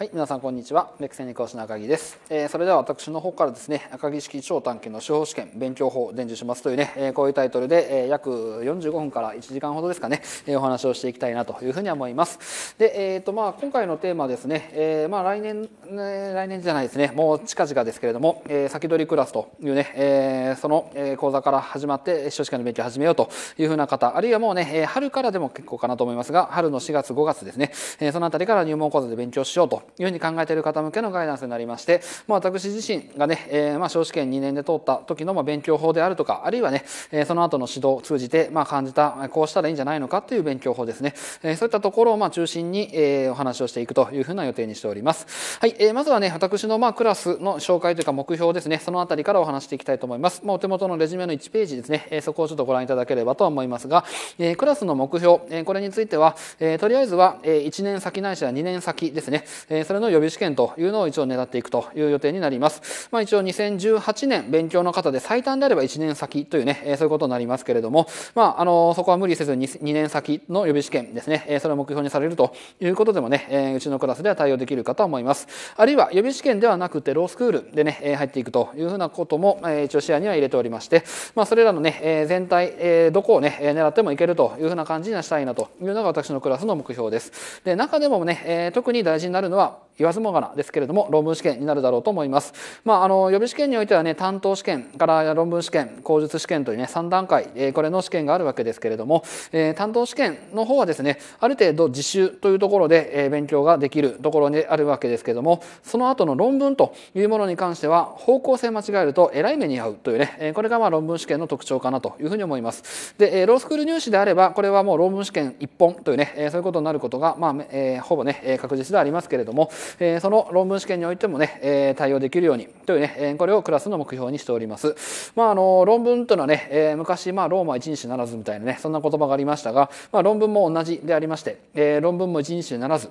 はい、皆さんこんにちは。メクセニ講師の赤木です。えー、それでは私の方からですね、赤木式超短期の司法試験勉強法を伝授しますというね、えー、こういうタイトルで、えー、約45分から1時間ほどですかね、えお話をしていきたいなというふうに思います。で、えっ、とまあ今回のテーマですね、えまあ来年、ね、来年じゃないですね、もう近々ですけれども、え先取りクラスというね、えその、え講座から始まって司法試験の勉強を始めようというふうな方、あるいはもうね、え春からでも結構かなと思いますが、春の4月5月ですね、えそのあたりから入門講座で勉強しようと。いうふうに考えている方向けのガイダンスになりまして、まあ、私自身がね、えー、まあ司験2年で通った時のまあ勉強法であるとかあるいはね、えー、その後の指導を通じてまあ感じたこうしたらいいんじゃないのかという勉強法ですね、えー、そういったところをまあ中心に、えお話をしていくというふうな予定にしております、はいえー、まずはね私のまあクラスの紹介というか目標ですねそのあたりからお話していきたいと思います、まあ、お手元のレジュメの1ページですね、えー、そこをちょっとご覧いただければと思いますが、えー、クラスの目標、えー、これについては、えー、とりあえずは1年先ないしは2年先ですね、えそれの予備試験というのを一応狙っていくという予定になります。まあ、一応2018年勉強の方で最短であれば1年先というね、えそういうことになりますけれども、まあ、あのそこは無理せずに 2, 2年先の予備試験ですね、えそれを目標にされるということでもね、えうちのクラスでは対応できるかと思います。あるいは予備試験ではなくてロースクールでね、え入っていくというふうなことも、え一応視野には入れておりまして、まあ、それらのね、え全体、えどこをね、狙ってもいけるというふうな感じにはしたいなというのが私のクラスの目標です。で、中でもね、え特に大事になるのはは言わずもがなですけれども論文試験になるだろうと思います。まあ、あの予備試験においてはね担当試験から論文試験口述試験というね三段階、えー、これの試験があるわけですけれども、えー、担当試験の方はですねある程度自習というところで、えー、勉強ができるところにあるわけですけれどもその後の論文というものに関しては方向性間違えるとえらい目に遭うというね、えこれがまあ論文試験の特徴かなというふうに思います。で、えロースクール入試であればこれはもう論文試験一本というね、えそういうことになることがまあ、えほぼね確実でありますけれどもども、えー、その論文試験においてもね、えー、対応できるようにというね、えー、これをクラスの目標にしております。まあ、あの、論文というのはね、えー、昔、まあ、ローマ一日ならずみたいなね、そんな言葉がありましたが、まあ、論文も同じでありまして、えー、論文も一日ならず、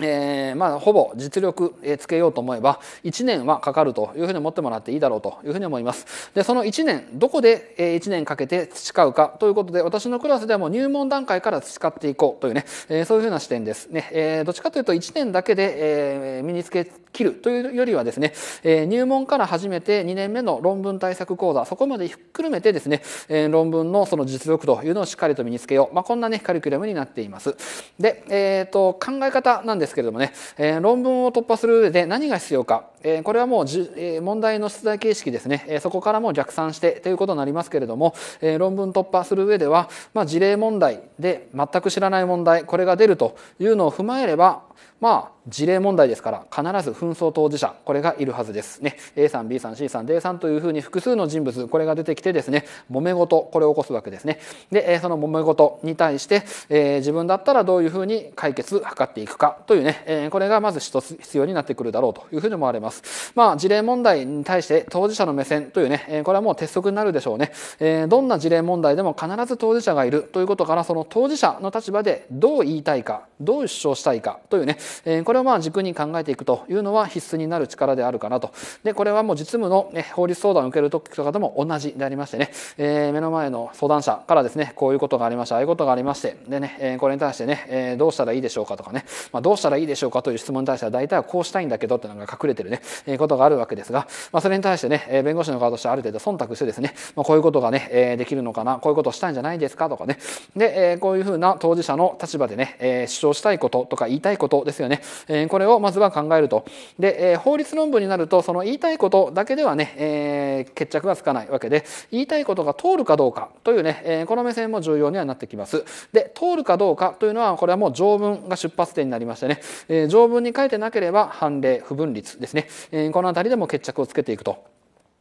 えー、まあほぼ実力つけようと思えば1年はかかるというふうに思ってもらっていいだろうというふうに思いますでその1年どこで1年かけて培うかということで私のクラスではもう入門段階から培っていこうというね、えー、そういうふうな視点ですね、えー、どっちかというと1年だけで、えー、身につけ切るというよりはですね、えー、入門から始めて2年目の論文対策講座そこまでひっくるめてですね、えー、論文のその実力というのをしっかりと身につけよう、まあ、こんなねカリキュラムになっていますで、えーと、考え方なんですですけれどもね、えー、論文を突破する上で何が必要か、えー、これはもうじ、えー、問題の出題形式ですね、えー、そこからも逆算してということになりますけれども、えー、論文突破する上では、まあ、事例問題で全く知らない問題これが出るというのを踏まえればまあ事例問題ですから必ず紛争当事者これがいるはずですね A さん B さん C さん D さんというふうに複数の人物これが出てきてですね揉め事これを起こすわけですねでその揉め事に対して、えー、自分だったらどういうふうに解決図っていくかというね、えー、これがまず一つ必要になってくるだろうというふうに思われます。まあ、事例問題に対して当事者の目線というね、えー、これはもう鉄則になるでしょうね、えー。どんな事例問題でも必ず当事者がいるということから、その当事者の立場でどう言いたいか、どう主張したいかといういうね、えこれをまあ軸に考えていくというのは必須になる力であるかなと。で、これはもう実務の、ね、法律相談を受ける時とかでも同じでありましてね、え目の前の相談者からですね、こういうことがありました、ああいうことがありまして、でね、えこれに対してね、えどうしたらいいでしょうかとかね、まあ、どうしたらいいでしょうかという質問に対しては大体はこうしたいんだけどってのが隠れてるね、えことがあるわけですが、まあ、それに対してね、弁護士の側としてある程度忖度してですね、まあ、こういうことがね、えできるのかな、こういうことをしたいんじゃないですかとかね、で、えこういうふうな当事者の立場でね、え主張したいこととか言いたいことことですよね。えこれをまずは考えると。で、え法律論文になると、その言いたいことだけではね、え決着がつかないわけで、言いたいことが通るかどうかというね、えこの目線も重要にはなってきます。で、通るかどうかというのは、これはもう条文が出発点になりましてね、え条文に書いてなければ判例、不分立ですね、えこの辺りでも決着をつけていくと。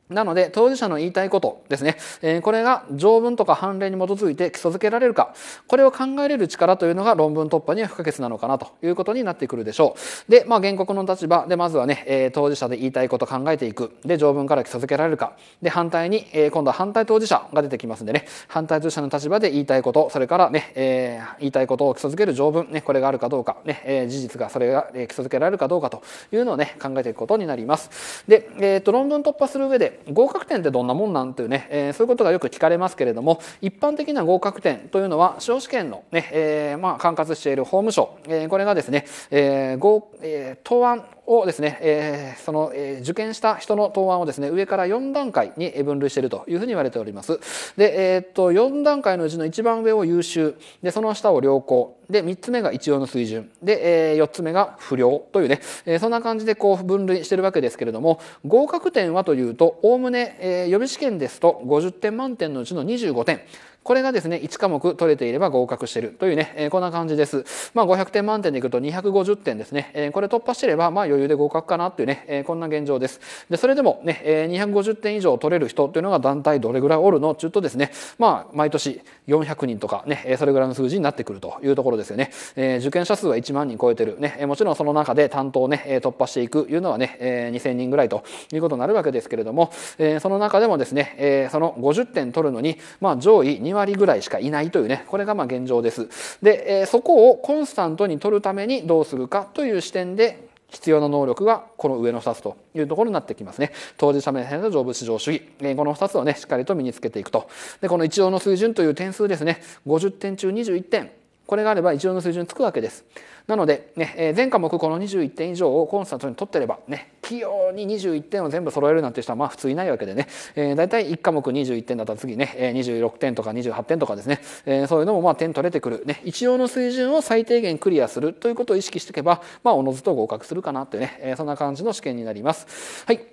なので、当事者の言いたいことですね。えこれが条文とか判例に基づいて基礎づけられるか、これを考えれる力というのが論文突破には不可欠なのかなということになってくるでしょう。で、まあ、原告の立場で、まずはね、え当事者で言いたいこと考えていく。で、条文から基礎づけられるか。で、反対に、え今度は反対当事者が出てきますんでね、反対当事者の立場で言いたいこと、それからね、え言いたいことを基礎づける条文、ね、これがあるかどうか、ね、事実がそれが基礎づけられるかどうかというのをね、考えていくことになります。で、えっ、と、論文突破する上で、合格点ってどんなもんなんというね、えー、そういうことがよく聞かれますけれども一般的な合格点というのは司法試験のね、えー、まあ管轄している法務省、えー、これがですね、えー合えー、答案をですね、えー、その、えー、受験した人の答案をですね、上から4段階に分類しているというふうに言われております。で、えー、っと、4段階のうちの一番上を優秀、で、その下を良好、で、3つ目が一応の水準、で、えー、4つ目が不良というね、えー、そんな感じでこう分類してるわけですけれども、合格点はというと、おおむね、えー、予備試験ですと50点満点のうちの25点、これがですね、1科目取れていれば合格してるというね、えー、こんな感じです。まあ、500点満点でいくと250点ですね。えー、これ突破していれば、まあ、余裕で合格かなっていうね、えー、こんな現状です。で、それでもね、えー、250点以上取れる人っていうのが団体どれぐらいおるのってっうとですね、まあ、毎年400人とかね、それぐらいの数字になってくるというところですよね。えー、受験者数は1万人超えてる。ね、もちろんその中で担当をね、突破していくいうのはね、えー、2000人ぐらいということになるわけですけれども、えー、その中でもですね、えー、その50点取るのに、まあ、上位2 2割ぐらいしかいないというねこれがまあ現状です。で、えー、そこをコンスタントに取るためにどうするかという視点で必要な能力がこの上の2つというところになってきますね。当事者目線の上部市場主義。この2つをね、しっかりと身につけていくと。で、この一応の水準という点数ですね。50点中21点。これがあれば一応の水準つくわけです。なので、ね、全科目この21点以上をコンスタントに取ってれば、ね、器用に21点を全部揃えるなんて人はまあ普通いないわけでね、えー、大体1科目21点だったら次ね、26点とか28点とかですね、えー、そういうのもまあ点取れてくる、ね、一応の水準を最低限クリアするということを意識していけば、まあ、おのずと合格するかなというね、そんな感じの試験になります。はい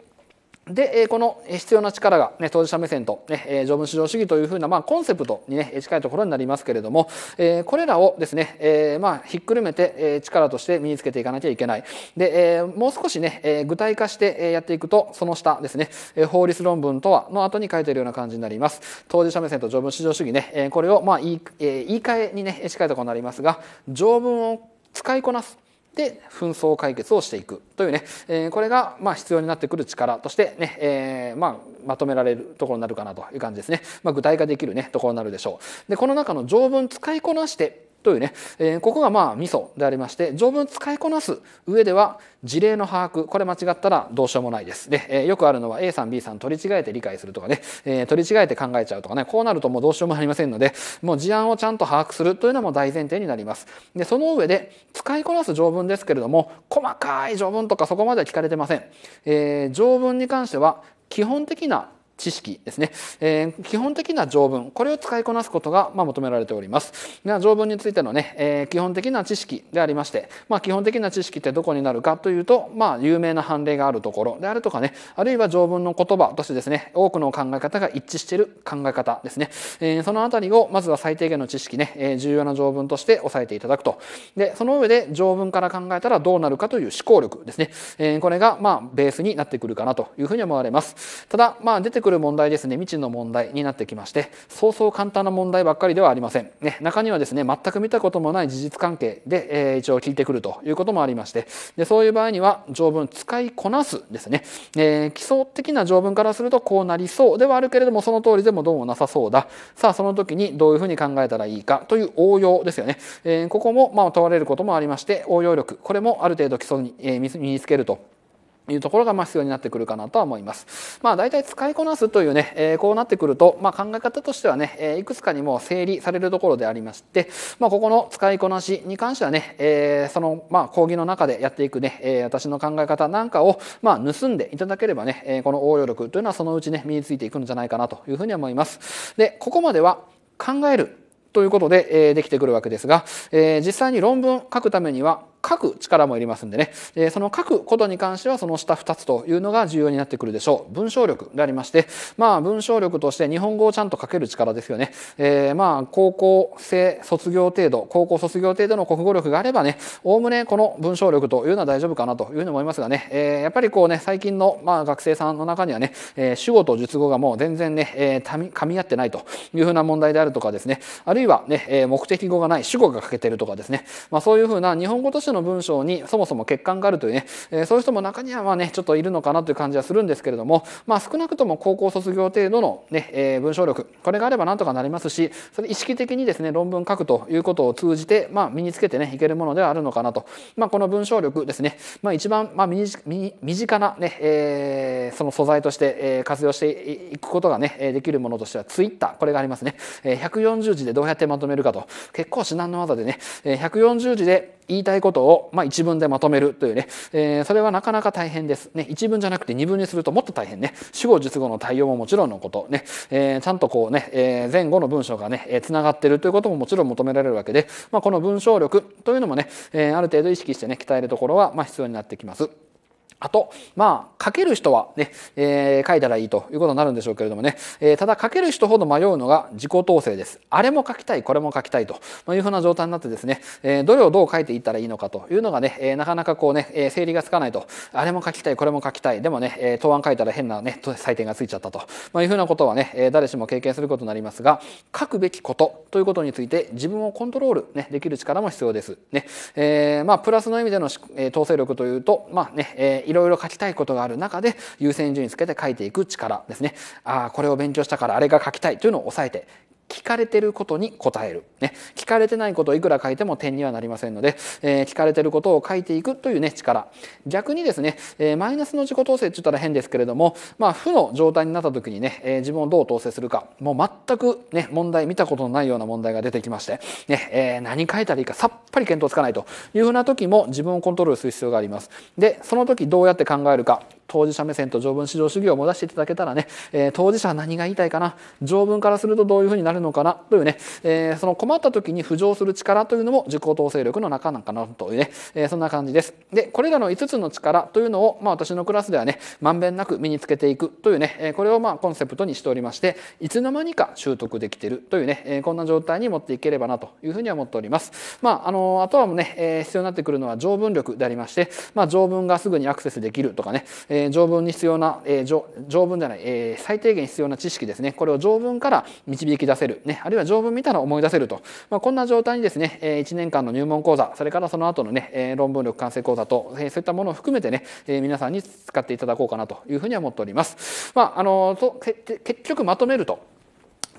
で、この必要な力が、ね、当事者目線と、ね、条文至上主義というふうな、まあ、コンセプトに、ね、近いところになりますけれども、えこれらをですね、えまあ、ひっくるめて、え力として身につけていかなきゃいけない。で、えもう少しね、え具体化してやっていくと、その下ですね、え法律論文とはの後に書いているような感じになります。当事者目線と条文至上主義ね、えこれを、まあ、言い,、え言い換えにね、近いところになりますが、条文を使いこなす。で、紛争解決をしていくというね、えー、これが、まあ、必要になってくる力としてね、えー、まあ、まとめられるところになるかなという感じですね。まあ、具体化できるね、ところになるでしょう。で、この中の条文使いこなして、というね、えー、ここがまあミソでありまして条文使いこなす上では事例の把握これ間違ったらどうしようもないですで、えー、よくあるのは A さん B さん取り違えて理解するとかね、えー、取り違えて考えちゃうとかねこうなるともうどうしようもありませんのでもう事案をちゃんと把握するというのも大前提になりますでその上で使いこなす条文ですけれども細かい条文とかそこまでは聞かれてません、えー、条文に関しては基本的な知識ですね、えー、基本的な条文これを使いこなすことが、ま求められておりますでは条文についてのね、えー、基本的な知識でありまして、まあ、基本的な知識ってどこになるかというと、まあ、有名な判例があるところであるとかねあるいは条文の言葉としてですね多くの考え方が一致している考え方ですね、えー、その辺りをまずは最低限の知識ね、え重要な条文として押さえていただくとでその上で条文から考えたらどうなるかという思考力ですね、えこれがまあベースになってくるかなというふうに思われますただまあ出てくるくる問題ですね未知の問題になってきましてそうそう簡単な問題ばっかりではありません、ね、中にはですね全く見たこともない事実関係で、えー、一応聞いてくるということもありましてでそういう場合には条文使いこなすですね、えー、基礎的な条文からするとこうなりそうではあるけれどもその通りでもどうもなさそうださあその時にどういうふうに考えたらいいかという応用ですよね、えー、ここもまあ問われることもありまして応用力これもある程度基礎に、え身につけるというところがまあ必要になってくるかなとは思います。まあ大体使いこなすというね、えー、こうなってくると、まあ考え方としてはね、えー、いくつかにも整理されるところでありまして、まあここの使いこなしに関してはね、えー、そのまあ講義の中でやっていくね、えー、私の考え方なんかをまあ盗んでいただければね、えー、この応用力というのはそのうちね、身についていくんじゃないかなというふうに思います。で、ここまでは考えるということで、えー、できてくるわけですが、えー、実際に論文書くためには、書く力もいりますんでね、えー、その書くことに関してはその下2つというのが重要になってくるでしょう。文章力でありまして、まあ文章力として日本語をちゃんと書ける力ですよね。えー、まあ高校生卒業程度、高校卒業程度の国語力があればね、おおむねこの文章力というのは大丈夫かなというふうに思いますがね、えー、やっぱりこうね、最近のまあ学生さんの中にはね、えー、主語と述語がもう全然ね、えー、噛み合ってないというふうな問題であるとかですね、あるいはね、目的語がない主語が欠けてるとかですね、まあそういうふうな日本語として種の文章にそもそも欠陥があるというね、えそういう人も中にはまあねちょっといるのかなという感じはするんですけれども、まあ、少なくとも高校卒業程度のね、え文章力これがあればなんとかなりますしそれ意識的にですね論文書くということを通じて、まあ、身につけてねいけるものではあるのかなと、まあ、この文章力ですね、まあ、一番、まあ、身に身近なね、えー、その素材として、え活用していくことがねできるものとしてはツイッターこれがありますね、え140字でどうやってまとめるかと結構至難の技でね、え140字で言いたいことを、まあ、一文でまとめるというね、えー、それはなかなか大変です。ね、一文じゃなくて二文にするともっと大変ね。主語、述語の対応ももちろんのこと、ね、えー、ちゃんとこうね、えー、前後の文章がね、えー、がってるということももちろん求められるわけで、まあ、この文章力というのもね、えー、ある程度意識してね、鍛えるところは、まあ、必要になってきます。あと、まあ、書ける人はね、えー、書いたらいいということになるんでしょうけれどもね、えー、ただ書ける人ほど迷うのが自己統制です。あれも書きたい、これも書きたいというふうな状態になってですね、えー、どれをどう書いていったらいいのかというのがね、えー、なかなかこうね、えー、整理がつかないと、あれも書きたい、これも書きたい、でもね、えー、答案書いたら変なね、採点がついちゃったと、まあ、いうふうなことはね、えー、誰しも経験することになりますが、書くべきことということについて自分をコントロール、ね、できる力も必要です。ね、えー、まあ、プラスの意味での、えー、統制力というと、まあね、えーいろいろ書きたいことがある中で優先順位つけて書いていく力ですねああこれを勉強したからあれが書きたいというのを抑えて聞かれてることに答える。ね、聞かれてないことをいくら書いても点にはなりませんので、えー、聞かれてることを書いていくというね、力。逆にですね、えー、マイナスの自己統制って言ったら変ですけれども、まあ、負の状態になった時にね、えー、自分をどう統制するか、もう全くね、問題、見たことのないような問題が出てきまして、ね、えー、何書いたらいいかさっぱり見当つかないというふうな時も自分をコントロールする必要があります。で、その時どうやって考えるか、当事者目線と条文至上主義を持たせていただけたらね、えー、当事者は何が言いたいかな条文からするとどういうふうになるのかなというね、えー、その困った時に浮上する力というのも自己統制力の中なんかなというね、えー、そんな感じです。でこれらの5つの力というのを、まあ、私のクラスではねまんべんなく身につけていくというね、えー、これをまあコンセプトにしておりましていつの間にか習得できているというね、えー、こんな状態に持っていければなというふうに思っております。まあ、あのあとはもね、えー、必要になってくるのは条文力でありまして、まあ、条文がすぐにアクセスできるとかね、えーえー、条文に必要な、えー、条条文じゃない、えー、最低限必要な知識ですねこれを条文から導き出せる、ね、あるいは条文見たら思い出せると、まあ、こんな状態にですね、えー、1年間の入門講座それからその後のね、えー、論文力完成講座と、えー、そういったものを含めてね、えー、皆さんに使っていただこうかなというふうに思っております。まあ、あの結局まとめると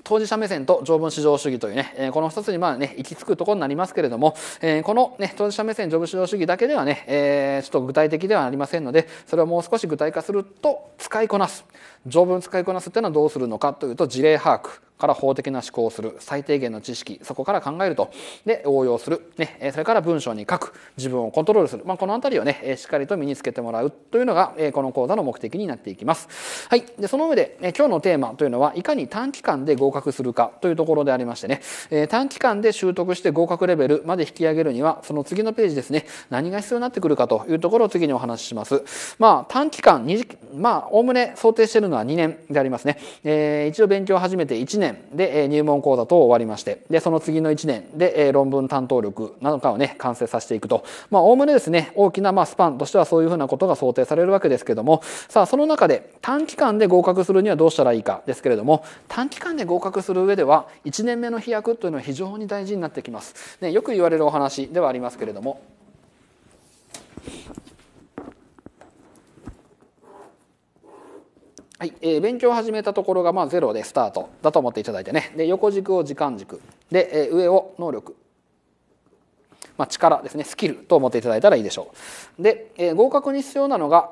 当事者目線と条文至上主義というね、えこの2つにまあね、行き着くところになりますけれども、えこのね、当事者目線、条文至上主義だけではね、えちょっと具体的ではありませんので、それをもう少し具体化すると、使いこなす。条文使いこなすっていうのはどうするのかというと、事例把握。から法的な思考をする最低限の知識そこから考えるとで応用する、ね、それから文章に書く自分をコントロールする、まあ、この辺りをねしっかりと身につけてもらうというのがこの講座の目的になっていきます。はい、でその上で今日のテーマというのはいかに短期間で合格するかというところでありましてね短期間で習得して合格レベルまで引き上げるにはその次のページですね何が必要になってくるかというところを次にお話しします。まあ、短期間まあおおむね想定しているのは2年でありますね。えー、一度勉強を始めて1年年で入門講座等を終わりまして、で、その次の1年で論文担当力などかをね、完成させていくと。まあ、おおむねですね、大きなまスパンとしてはそういうふうなことが想定されるわけですけども、さあ、その中で短期間で合格するにはどうしたらいいかですけれども、短期間で合格する上では、1年目の飛躍というのは非常に大事になってきます。ね、よく言われるお話ではありますけれども、はい、えー、勉強を始めたところがまあ0でスタートだと思っていただいてねで横軸を時間軸で、えー、上を能力、まあ、力ですねスキルと思っていただいたらいいでしょうで、えー、合格に必要なのが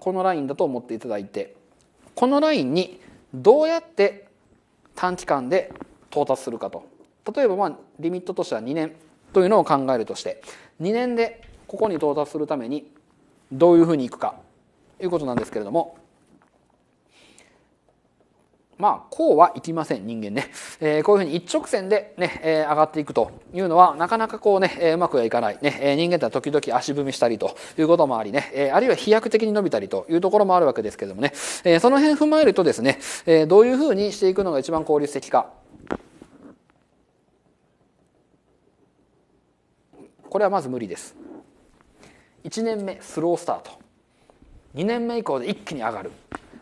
このラインだと思っていただいてこのラインにどうやって短期間で到達するかと例えばまあリミットとしては2年というのを考えるとして2年でここに到達するためにどういうふうにいくかということなんですけれどもまあ、こうはいきません、人間ね。えー、こういうふうに一直線でね、えー、上がっていくというのは、なかなかこうね、えー、うまくはいかない。ね、えー、人間っては時々足踏みしたりということもありね、えー、あるいは飛躍的に伸びたりというところもあるわけですけどもね、えー、その辺踏まえるとですね、えー、どういうふうにしていくのが一番効率的か。これはまず無理です。1年目、スロースタート。2年目以降で一気に上がる。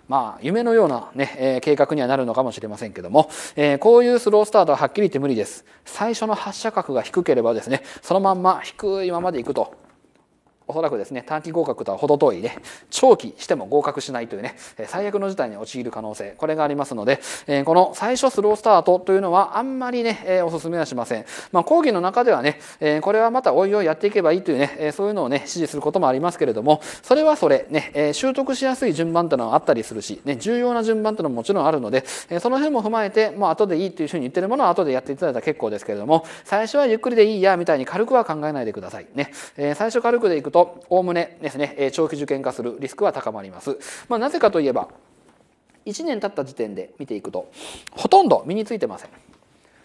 まあ、夢のようなね、えー、計画にはなるのかもしれませんけども、えー、こういうスロースタートははっきり言って無理です。最初の発射角が低ければですね、そのまんま低いままでいくとおそらくですね、短期合格とは程遠いね、長期しても合格しないというね、最悪の事態に陥る可能性、これがありますので、えこの最初スロースタートというのはあんまりね、えお勧めはしません。まあ、講義の中ではね、えこれはまたおいおいやっていけばいいというね、えそういうのをね、指示することもありますけれども、それはそれ、ね、え習得しやすい順番というのはあったりするし、ね、重要な順番というのももちろんあるので、えその辺も踏まえて、もう後でいいというふうに言ってるものは後でやっていただいたら結構ですけれども、最初はゆっくりでいいや、みたいに軽くは考えないでください。ね、え最初軽くでいくと、と、おおむねですね、長期受験化するリスクは高まります。まあ、なぜかといえば、1年経った時点で見ていくと、ほとんど身についてません。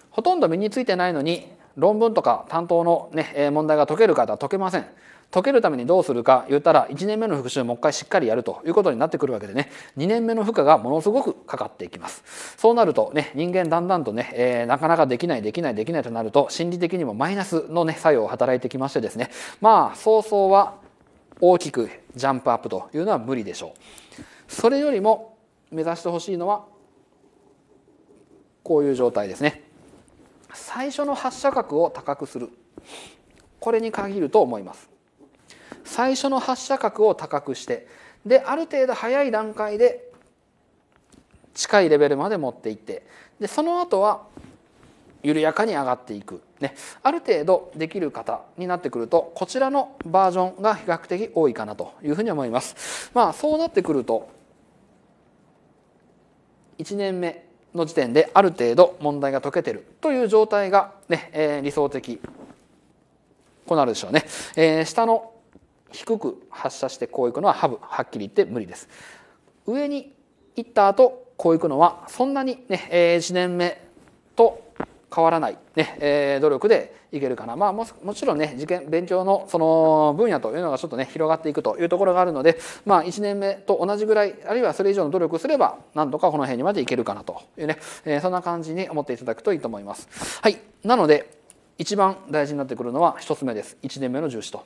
ほとんど身についてないのに、論文とか担当の、ね、問題が解ける方は解けません。解けるためにどうするか言ったら1年目の復習をもう一回しっかりやるということになってくるわけでね2年目の負荷がものすごくかかっていきますそうなるとね人間だんだんとね、えー、なかなかできないできないできないとなると心理的にもマイナスのね作用を働いてきましてですねまあ早々は大きくジャンプアップというのは無理でしょうそれよりも目指してほしいのはこういう状態ですね最初の発射角を高くするこれに限ると思います最初の発射角を高くしてである程度早い段階で近いレベルまで持っていってでその後は緩やかに上がっていく、ね、ある程度できる方になってくるとこちらのバージョンが比較的多いかなというふうに思います。まあ、そうなってくると1年目の時点である程度問題が解けてるという状態がね、えー、理想的となるでしょうね。えー、下の低く発射してこういくのはハブはっきり言って無理です上に行った後こういくのはそんなにね、え1年目と変わらない、ねえー、努力でいけるかな、まあ、ももちろんね受験勉強のその分野というのがちょっとね広がっていくというところがあるので、まあ、1年目と同じぐらいあるいはそれ以上の努力すればなんとかこの辺にまでいけるかなというね、えー、そんな感じに思っていただくといいと思います。はい、なので一番大事になってくるのは1つ目です1年目の重視と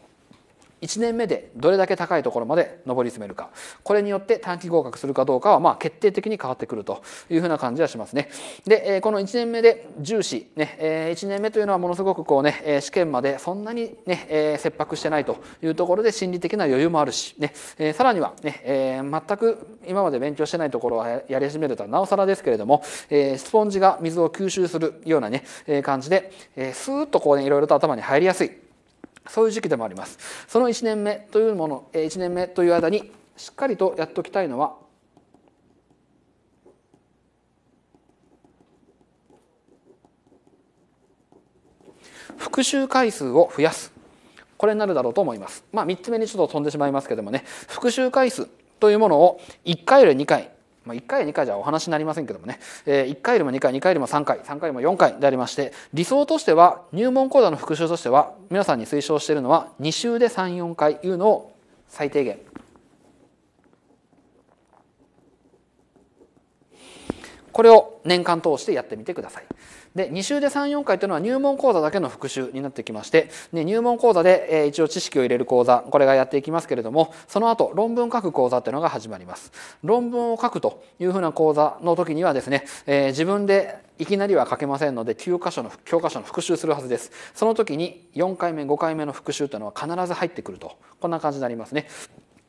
1年目でどれだけ高いところまで上り詰めるかこれによって短期合格するかどうかはまあ決定的に変わってくるというふうな感じはしますね。でこの1年目で重視、ね、1年目というのはものすごくこう、ね、試験までそんなに、ね、切迫してないというところで心理的な余裕もあるし、ね、さらには、ね、全く今まで勉強してないところをやり始めるとはなおさらですけれどもスポンジが水を吸収するような、ね、感じでスーッとこう、ね、いろいろと頭に入りやすい。そういう時期でもありますその1年目というもの1年目という間にしっかりとやっておきたいのは復習回数を増やすこれになるだろうと思いますまあ3つ目にちょっと飛んでしまいますけどもね復習回数というものを1回より2回まあ、1回や2回じゃお話になりませんけどもね、えー、1回よりも2回2回よりも3回3回よりも4回でありまして理想としては入門講座の復習としては皆さんに推奨しているのは2週で34回いうのを最低限これを年間通してやってみてください。で2週で34回というのは入門講座だけの復習になってきまして、ね、入門講座で、えー、一応知識を入れる講座これがやっていきますけれどもその後論文書く講座というのが始まります論文を書くというふうな講座の時にはですね、えー、自分でいきなりは書けませんので9箇所の教科書の復習するはずですその時に4回目5回目の復習というのは必ず入ってくるとこんな感じになりますね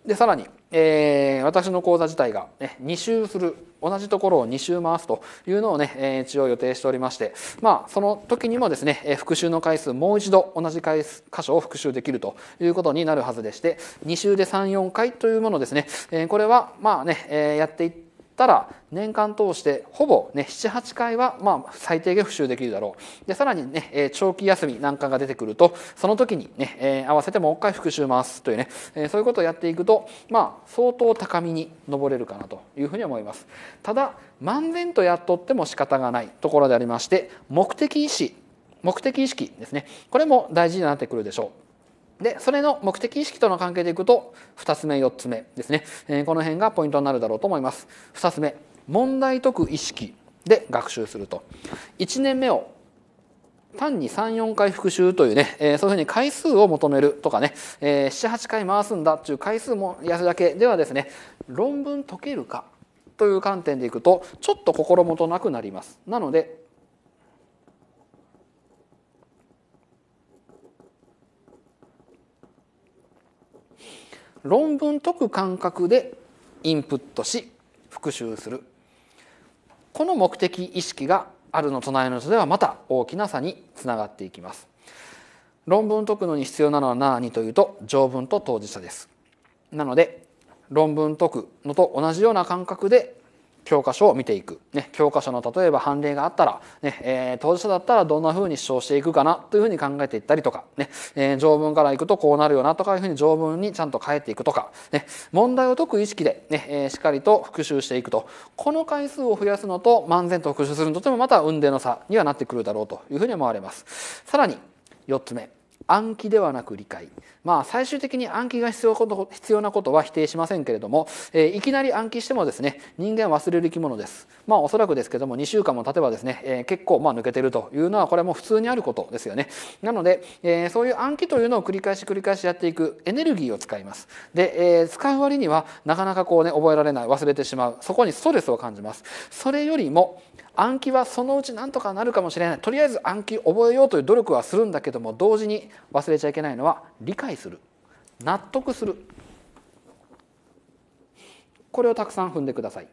でさらに、えー、私の講座自体が、ね、2周する同じところを2周回すというのをね、えー、一応予定しておりまして、まあ、その時にもですね、えー、復習の回数もう一度同じ回箇所を復習できるということになるはずでして2周で34回というものですね、えー、これはまあね、えー、やっていってたら年間通してほぼ、ね、78回はまあ最低限復習できるだろうでさらにね、え長期休みなんかが出てくるとその時にね、え合わせてもう一回復習回すというね、えそういうことをやっていくとまあ相当高みに上れるかなというふうに思いますただ漫然とやっとっても仕方がないところでありまして目的意識目的意識ですねこれも大事になってくるでしょうで、それの目的意識との関係でいくと、2つ目、4つ目ですね。えー、この辺がポイントになるだろうと思います。2つ目、問題解く意識で学習すると。1年目を単に34回復習というね、えー、そういうふうに回数を求めるとかね、えー、78回回すんだっていう回数もやるだけではですね論文解けるかという観点でいくとちょっと心もとなくなります。なので論文解く感覚でインプットし復習するこの目的意識があるの隣の人ではまた大きな差につながっていきます。論文解くのに必要なのは何というと条文と当事者です。なので論文解くのと同じような感覚で教科書を見ていく、ね、教科書の例えば判例があったら、ねえー、当事者だったらどんな風に主張していくかなというふうに考えていったりとか、ねえー、条文からいくとこうなるよなとかいうふうに条文にちゃんと変えていくとか、ね、問題を解く意識でね、えー、しっかりと復習していくとこの回数を増やすのと漫然と復習するのとてもまた運命の差にはなってくるだろうというふうに思われます。さらに4つ目暗記ではなく理解まあ最終的に暗記が必要こと必要なことは否定しませんけれども、えー、いきなり暗記してもですね人間忘れる生き物ですまあおそらくですけども2週間も経てばですね、えー、結構まあ抜けてるというのはこれはもう普通にあることですよねなので、えー、そういう暗記というのを繰り返し繰り返しやっていくエネルギーを使いますで、えー、使う割にはなかなかこうね覚えられない忘れてしまうそこにストレスを感じますそれよりも暗記はそのうち何とかなるかもしれないとりあえず暗記覚えようという努力はするんだけども同時に忘れちゃいけないのは理解する納得するこれをたくさん踏んでください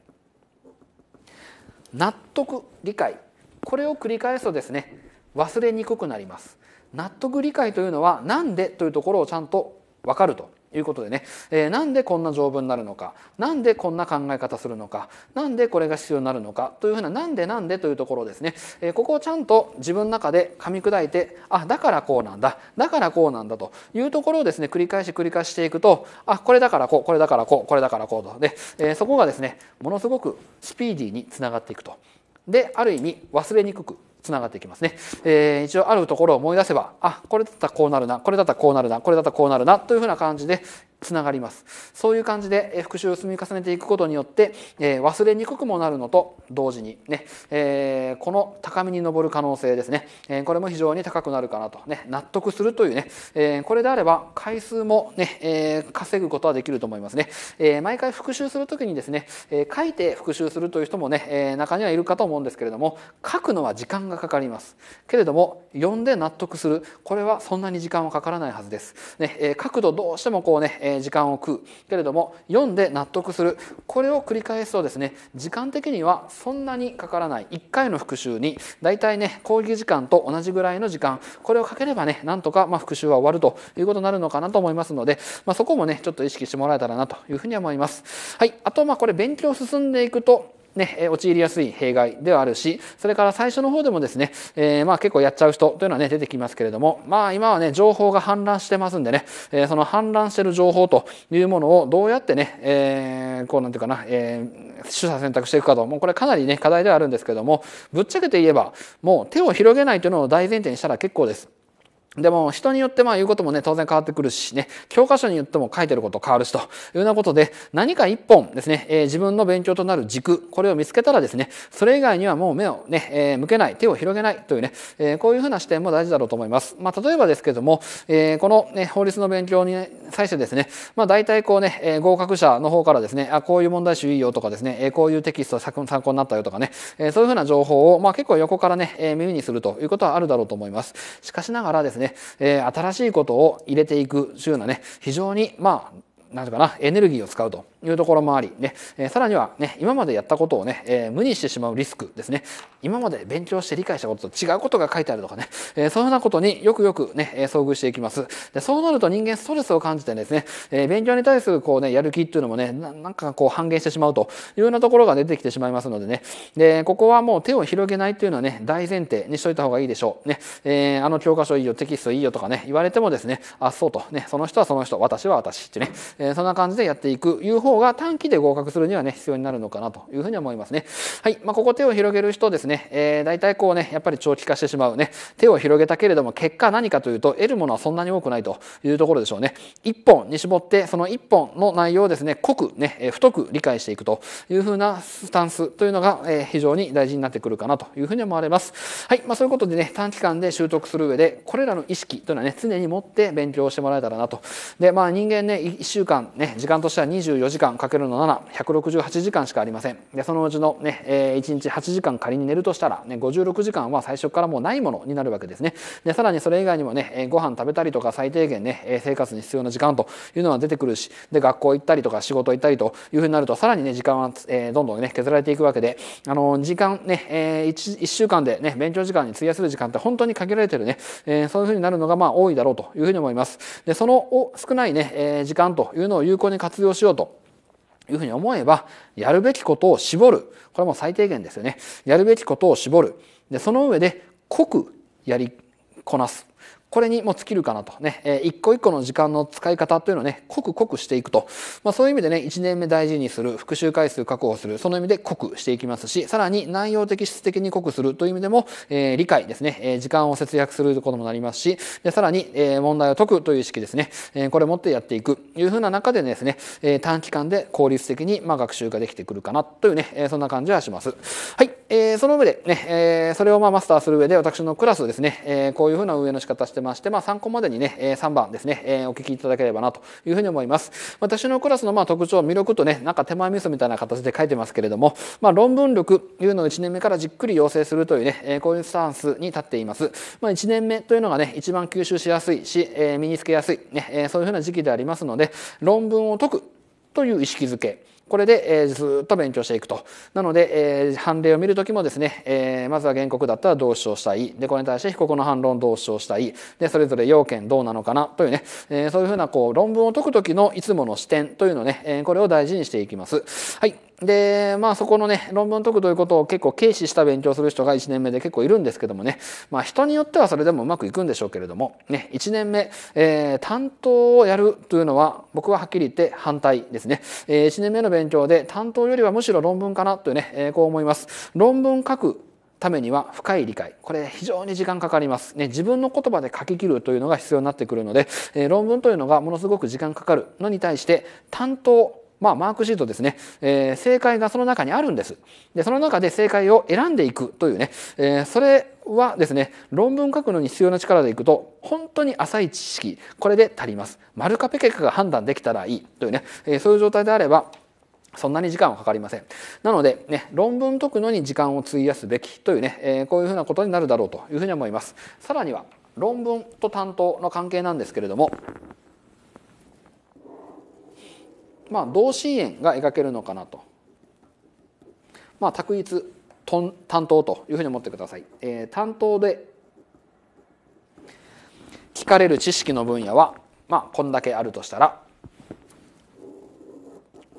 納得理解これを繰り返すとですね忘れにくくなります納得理解というのは何でというところをちゃんと分かるということでね、えー、なんでこんな条文になるのかなんでこんな考え方するのかなんでこれが必要になるのかというふうななんでなんでというところですね、えー、ここをちゃんと自分の中で噛み砕いてあだからこうなんだだからこうなんだというところをですね繰り返し繰り返していくとあこれだからこうこれだからこうこれだからこうとで、えー、そこがですねものすごくスピーディーにつながっていくと。である意味忘れにくくつながっていきますね。えー、一応あるところを思い出せば、あ、これだったらこうなるな、これだったらこうなるな、これだったらこうなるな、というふうな感じで、つながりますそういう感じで復習を積み重ねていくことによって、えー、忘れにくくもなるのと同時にね、えー、この高みに登る可能性ですね、えー、これも非常に高くなるかなと、ね、納得するというね、えこれであれば回数もね、え稼ぐことはできると思いますね、え毎回復習する時にですね、え書いて復習するという人もね、え中にはいるかと思うんですけれども書くのは時間がかかりますけれども読んで納得するこれはそんなに時間はかからないはずです、ねえ書くとどうしてもこうねえ時間を食うけれども読んで納得するこれを繰り返すとですね時間的にはそんなにかからない1回の復習に大体ね講義時間と同じぐらいの時間これをかければねなんとかま復習は終わるということになるのかなと思いますので、まあ、そこもねちょっと意識してもらえたらなというふうに思います。はい、あとまあこれ勉強進んでいくとね、陥りやすい弊害ではあるし、それから最初の方でもですね、えー、まあ結構やっちゃう人というのはね、出てきますけれども、まあ今はね、情報が氾濫してますんでね、えー、その氾濫してる情報というものをどうやってね、えー、こうなんていうかな、えー、取捨選択していくかと、もうこれかなりね、課題ではあるんですけども、ぶっちゃけて言えば、もう手を広げないというのを大前提にしたら結構です。でも人によってまあ言うこともね当然変わってくるしね教科書によっても書いてること変わるしというようなことで何か一本ですね、えー、自分の勉強となる軸これを見つけたらですねそれ以外にはもう目をね、えー、向けない手を広げないというね、えー、こういうふうな視点も大事だろうと思います。まあ、例えばですけども、えこの、ね、法律の勉強に際してですね、まあ、大体こうね、え合格者の方からですねあこういう問題集いいよとかですね、えこういうテキスト参考になったよとかね、えそういうふうな情報を、まあ、結構横からね、え耳にするということはあるだろうと思います。しかしながらですねね、えー、新しいことを入れていくというようなね、非常に、まあ、なんかなエネルギーを使うというところもあり、ねえー、さらには、ね、今までやったことをね、えー、無にしてしまうリスクですね今まで勉強して理解したことと違うことが書いてあるとかね、えー、そういうようなことによくよくね、え遭遇していきますでそうなると人間ストレスを感じてですね、え勉強に対するこうねやる気っていうのもねなんかこう半減してしまうというようなところが出てきてしまいますのでねでここはもう手を広げないっていうのはね大前提にしといた方がいいでしょうね、えあの教科書いいよテキストいいよとかね言われてもですねあそうとねその人はその人私は私ってね、ええそんな感じでやっていくいう方が短期で合格するにはね、必要になるのかなというふうに思いますね。はい。まあ、ここ手を広げる人ですね、えー、大体こうね、やっぱり長期化してしまうね、手を広げたけれども、結果何かというと、得るものはそんなに多くないというところでしょうね。一本に絞って、その一本の内容をですね、濃くね、え太く理解していくというふうなスタンスというのが、えー、非常に大事になってくるかなというふうに思われます。はい。まあ、そういうことでね、短期間で習得する上で、これらの意識というのはね、常に持って勉強してもらえたらなと。で、まあ、人間ね、1週間、ね、時間としては24時間かけるの7168時間しかありませんでそのうちのね、えー、1日8時間仮に寝るとしたら、ね、56時間は最初からもうないものになるわけですねでさらにそれ以外にもねご飯食べたりとか最低限ね生活に必要な時間というのは出てくるしで学校行ったりとか仕事行ったりというふうになるとさらにね時間は、えー、どんどんね削られていくわけであの時間ね、えー、1, 1週間でね勉強時間に費やする時間って本当に限られてるね、えー、そういうふうになるのがまあ多いだろうというふうに思いますでその少ないね、えー、時間というのを有効に活用しようというふうに思えば、やるべきことを絞る。これも最低限ですよね。やるべきことを絞る。で、その上で、濃くやりこなす。これにも尽きるかなとね、えー、一個一個の時間の使い方というのをね、濃く濃くしていくと。まあ、そういう意味でね、1年目大事にする、復習回数確保する、その意味で濃くしていきますし、さらに内容的質的に濃くするという意味でも、えー、理解ですね、えー、時間を節約することもなりますし、でさらに、えー、問題を解くという意識ですね、えー、これを持ってやっていくというふうな中でですね、えー、短期間で効率的に、まあ、学習ができてくるかなというね、えー、そんな感じはします。はい、えー、その上でね、えー、それをまあマスターする上で私のクラスですね、えー、こういうふうな運営の仕方してまして、まあ、参考までにね、え3番ですね、えお聞きいただければなというふうに思います。私のクラスのまあ特徴、魅力とね、なんか手前味噌みたいな形で書いてますけれども、まあ、論文力というのを1年目からじっくり養成するというね、えこういうスタンスに立っています。まあ、1年目というのがね、一番吸収しやすいし、え身につけやすい、ねえそういうふうな時期でありますので、論文を解くという意識づけ。これで、えー、ずっと勉強していくと。なので、えー、判例を見るときもですね、えー、まずは原告だったらどう主張したい。で、これに対して被告の反論どう主張したい。で、それぞれ要件どうなのかなというね、えー、そういうふうなこう論文を解くときのいつもの視点というのね、えー、これを大事にしていきます。はい。で、まあそこのね、論文を解くということを結構軽視した勉強する人が1年目で結構いるんですけどもね、まあ人によってはそれでもうまくいくんでしょうけれども、ね、1年目、えー、担当をやるというのは僕ははっきり言って反対ですね。えー、1年目の勉強で担当よりはむしろ論文かなというね、えー、こう思います。論文書くためには深い理解これ非常に時間かかります、ね、自分の言葉で書き切るというのが必要になってくるので、えー、論文というのがものすごく時間かかるのに対して担当まあ、マークシートですね、えー、正解がその中にあるんです。で、その中で正解を選んでいくというね、えー、それはですね、論文書くのに必要な力でいくと、本当に浅い知識、これで足ります。丸かペケかが判断できたらいいというね、えー、そういう状態であれば、そんなに時間はかかりません。なので、ね、論文解くのに時間を費やすべきというね、えこういうふうなことになるだろうというふうに思います。さらには、論文と担当の関係なんですけれども、まあ、同心円が描けるのかなと、まあ、択一担当というふうに思ってください。えー、担当で聞かれる知識の分野は、まあ、こんだけあるとしたら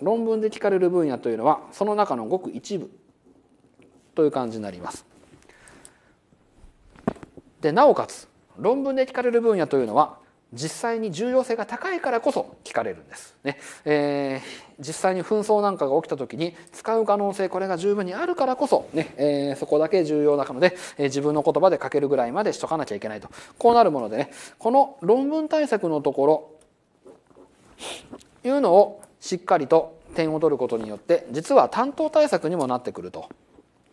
論文で聞かれる分野というのはその中のごく一部という感じになります。でなおかつ論文で聞かれる分野というのは実際に重要性が高いからこそ聞かれるんです、ねえー、実際に紛争なんかが起きた時に使う可能性これが十分にあるからこそね、えー、そこだけ重要なので、えー、自分の言葉で書けるぐらいまでしとかなきゃいけないとこうなるものでねこの論文対策のところいうのをしっかりと点を取ることによって実は担当対策にもなってくると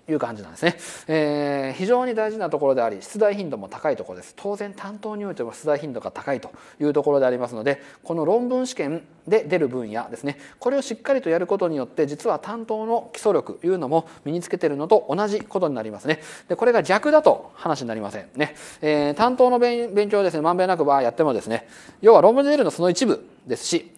いう感じなんですね、えー、非常に大事なところであり出題頻度も高いところです当然担当においては出題頻度が高いというところでありますのでこの論文試験で出る分野ですねこれをしっかりとやることによって実は担当の基礎力いうのも身につけてるのと同じことになりますねでこれが逆だと話になりませんね、えー、担当の勉強をですねまんべんなくばやってもですね要は論文で出るのその一部ですし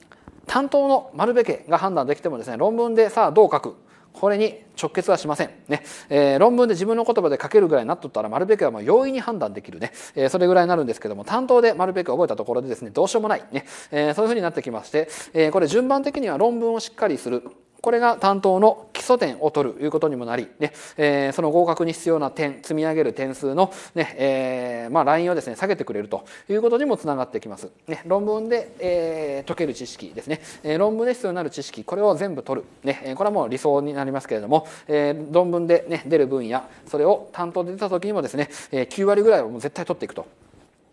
担当の丸べけが判断できてもですね論文でさあどう書くこれに直結はしません。ね。えー、論文で自分の言葉で書けるぐらいになっとったら、丸べきはもう容易に判断できるね。えー、それぐらいになるんですけども、担当で丸べき覚えたところでですね、どうしようもない。ね。えー、そういうふうになってきまして、えこれ順番的には論文をしっかりする。これが担当の基礎点を取るということにもなり、ねえー、その合格に必要な点、積み上げる点数のね、えー、まあ、ラインをですね、下げてくれるということにもつながってきます。ね、論文で、えー、解ける知識ですね、え論文で必要になる知識、これを全部取る。ね、これはもう理想になりますけれども、え論文で、ね、出る分野、それを担当で出た時にもですね、9割ぐらいはもう絶対取っていくと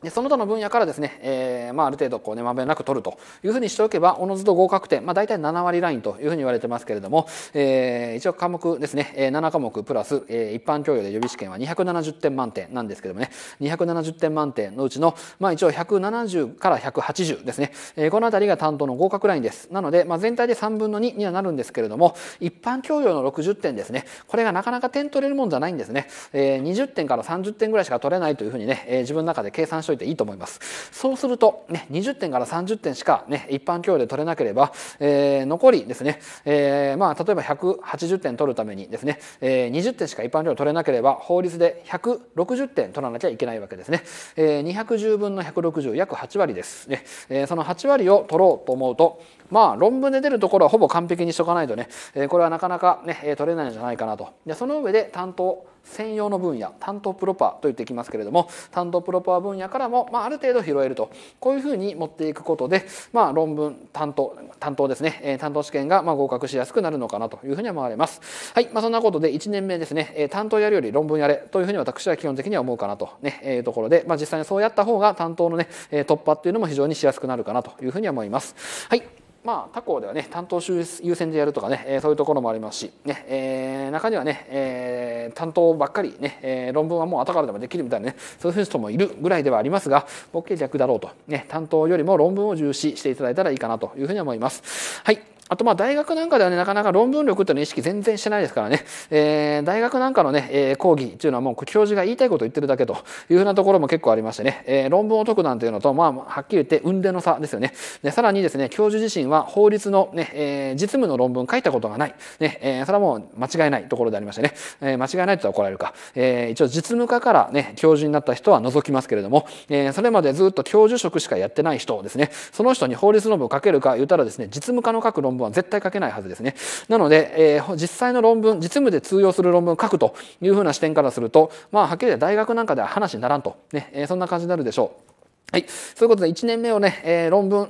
でその他の分野からですね、えーまあ、ある程度こうねまめなく取るというふうにしておけばおのずと合格点、まあ、大体7割ラインというふうに言われてますけれども、えー、一応科目ですね、えー、7科目プラス、えー、一般教養で予備試験は270点満点なんですけどもね270点満点のうちの、まあ、一応170から180ですね、えー、この辺りが担当の合格ラインですなので、まあ、全体で3分の2にはなるんですけれども一般教養の60点ですねこれがなかなか点取れるもんじゃないんですね、えー、20点から30点ぐらいしか取れないというふうにね、えー、自分の中で計算してといていいと思います。そうすると、ね、20点から30点しか、ね、一般教養で取れなければ、えー、残りですね、えー、まあ、例えば180点取るためにですね、えー、20点しか一般教養取れなければ、法律で160点取らなきゃいけないわけですね。えー、210分の160、約8割です。ね、えー、その8割を取ろうと思うと、まあ、論文で出るところはほぼ完璧にしとかないとね、えー、これはなかなかね、取れないんじゃないかなと。でその上で担当専用の分野担当プロパと言ってきますけれども担当プロパ分野からも、まあ、ある程度拾えるとこういうふうに持っていくことで、まあ、論文担当担当ですね、え担当試験がまあ合格しやすくなるのかなというふうに思われます。はい、まあ、そんなことで1年目ですね、え担当やるより論文やれというふうに私は基本的には思うかなとね、えー、ところで、まあ、実際にそうやった方が担当のね突破っていうのも非常にしやすくなるかなというふうに思います。はいまあ、他校ではね担当優先でやるとかね、えー、そういうところもありますし、ねえー、中にはね、えー、担当ばっかりね、えー、論文はもう後からでもできるみたいなねそういう人もいるぐらいではありますが僕は逆だろうと、ね、担当よりも論文を重視していただいたらいいかなというふうに思います。はいあとまあ大学なんかではね、なかなか論文力ていうの意識全然してないですからね、えー、大学なんかのね、えー、講義っていうのはもう教授が言いたいことを言ってるだけというふうなところも結構ありましてね、えー、論文を解くなんていうのと、まあ、はっきり言って運命の差ですよね。で、さらにですね、教授自身は法律のね、えー、実務の論文書いたことがない。ね、えー、それはもう間違いないところでありましてね、えー、間違いないと怒られるか。えー、一応実務家からね、教授になった人は除きますけれども、えー、それまでずっと教授職しかやってない人ですね、その人に法律論文を書けるか言うたらですね、実務家の書く論文文は絶対書けないはずですね。なので、えー、実際の論文、実務で通用する論文を書くというふうな視点からすると、まあ、はっきり言大学なんかでは話にならんと、ね、えー、そんな感じになるでしょう。はい。そういうことで、1年目をね、えー、論文、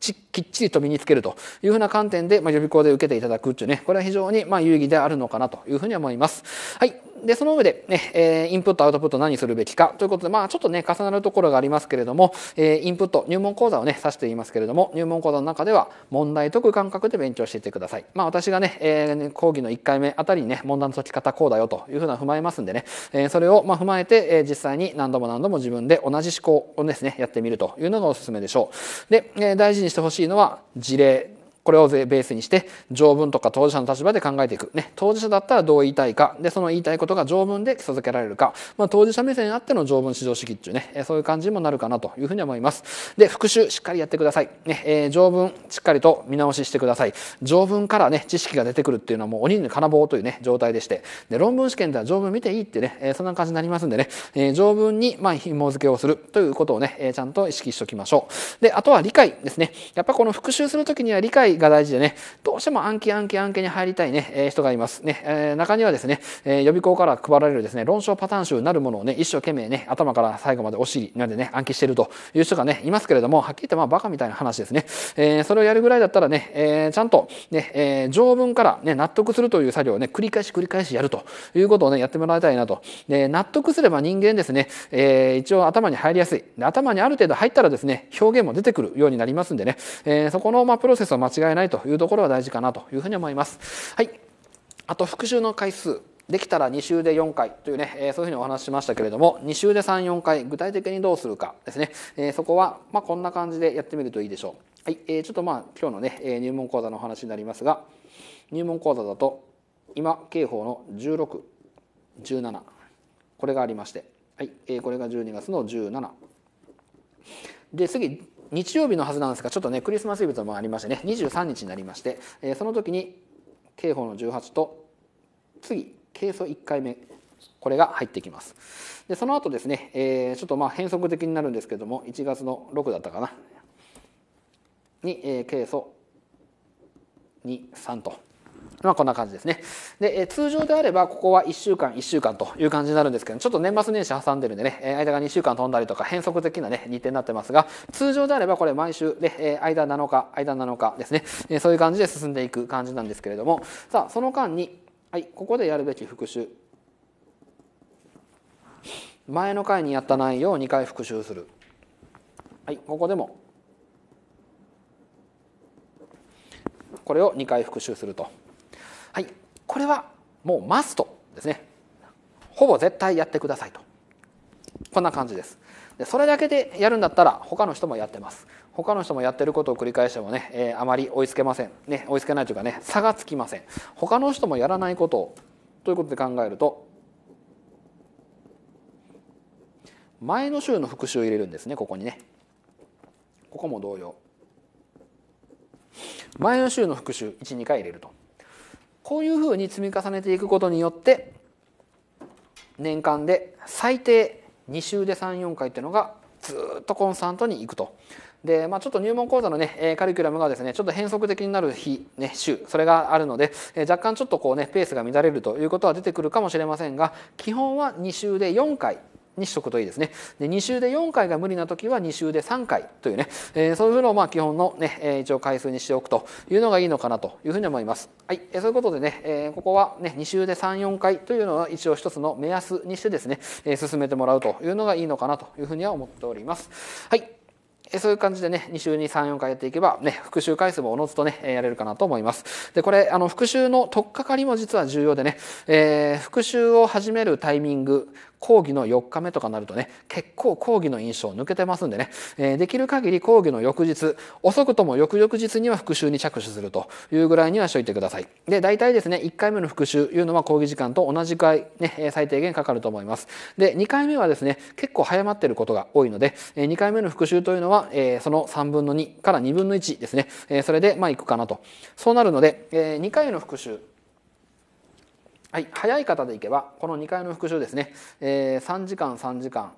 きっちりと身につけるというふうな観点で、まあ、予備校で受けていただくっていうね、これは非常にま有意義であるのかなというふうに思います。はい。で、その上で、ね、えインプット、アウトプット何するべきかということで、まあ、ちょっとね、重なるところがありますけれども、えインプット、入門講座をね、指していますけれども、入門講座の中では、問題解く感覚で勉強していってください。まあ、私がね、え講義の1回目あたりにね、問題の解き方こうだよというふうな踏まえますんでね、えそれをま踏まえて、え実際に何度も何度も自分で同じ思考をですね、やってみるというのがおすすめでしょう。で、え大事にしてほしいのは、事例これをベースにして条文とか当事者の立場で考えていく、ね、当事者だったらどう言いたいかでその言いたいことが条文で基礎づけられるか、まあ、当事者目線あっての条文至上主義っていうねそういう感じにもなるかなというふうに思いますで復習しっかりやってください、ねえー、条文しっかりと見直ししてください条文からね知識が出てくるっていうのはもう鬼に金棒というね状態でしてで論文試験では条文見ていいってね、えー、そんな感じになりますんでね、えー、条文にまあ紐付けをするということをね、えー、ちゃんと意識しておきましょうであとは理解ですねやっぱこの復習するときには理解が大事でね、どうしても暗記暗記暗記に入りたいね、えー、人がいます。ね、えー、中にはですね、えー、予備校から配られるですね、論証パターン集なるものをね、一生懸命ね、頭から最後までお尻なんでね、暗記してるという人がね、いますけれども、はっきり言ってまあバカみたいな話ですね。えー、それをやるぐらいだったらね、えー、ちゃんとね、えー、条文からね、納得するという作業をね、繰り返し繰り返しやるということをね、やってもらいたいなと。で、納得すれば人間ですね、えー、一応頭に入りやすい。頭にある程度入ったらですね、表現も出てくるようになりますんでね、えー、そこのまあプロセスを間違違いないというところは大事かなというふうに思います。はい、あと復習の回数できたら2週で4回というね、えそういうふうにお話ししましたけれども、2週で3、4回、具体的にどうするかですね、えそこは、まこんな感じでやってみるといいでしょう。はい、えちょっとまあ、今日のね、え入門講座のお話になりますが、入門講座だと、今、刑法の16、17、これがありまして、はい、えこれが12月の17。で、次、日曜日のはずなんですがちょっとねクリスマスイブともありましてね23日になりまして、えー、その時に刑法の18と次係争1回目これが入ってきますでその後ですね、えー、ちょっとまあ変則的になるんですけども1月の6だったかなに係争、えー、23とまあ、こんな感じですね。で、え通常であれば、ここは1週間、1週間という感じになるんですけど、ちょっと年末年始挟んでるんでね、え間が2週間飛んだりとか、変則的なね、日程になってますが、通常であれば、これ毎週で、え間7日、間7日ですね、えそういう感じで進んでいく感じなんですけれども、さあ、その間に、はい、ここでやるべき復習。前の回にやった内容を2回復習する。はい、ここでも、これを2回復習すると。これはもうマストですねほぼ絶対やってくださいとこんな感じですでそれだけでやるんだったら他の人もやってます他の人もやってることを繰り返してもね、えー、あまり追いつけません、ね、追いつけないというかね差がつきません他の人もやらないことをということで考えると前の週の復習を入れるんですねここにねここも同様前の週の復習12回入れると。こういうふうに積み重ねていくことによって年間で最低2週で34回っていうのがずっとコンスタントにいくと。で、まあ、ちょっと入門講座のね、カリキュラムがですね、ちょっと変則的になる日、ね、週、それがあるので、若干ちょっとこうね、ペースが乱れるということは出てくるかもしれませんが、基本は2週で4回にしとくといいですね。で2週で4回が無理な時は2週で3回というね、えー、そういうふうなまあ基本のね、えー、一応回数にしておくというのがいいのかなというふうに思います。はい、えー、そういうことでね、えー、ここはね2週で34回というのは一応一つの目安にしてですね、えー、進めてもらうというのがいいのかなというふうには思っております。はい、そういう感じでね、2週に3、4回やっていけば、ね、復習回数もおのずとね、やれるかなと思います。で、これ、あの、復習の取っかかりも実は重要でね、えー、復習を始めるタイミング、講義の4日目とかなるとね、結構講義の印象抜けてますんでね、えー、できる限り講義の翌日、遅くとも翌々日には復習に着手するというぐらいにはしといてください。で、大体ですね、1回目の復習いうのは講義時間と同じくらい、ね、最低限かかると思います。で、2回目はですね、結構早まってることが多いので、2回目の復習というのは、えー、その3分の2から2分の1ですね、えー、それでまあいくかなと。そうなるので、えー、2回目の復習はい、早い方でいけばこの2回の復習ですね、えー、3時間3時間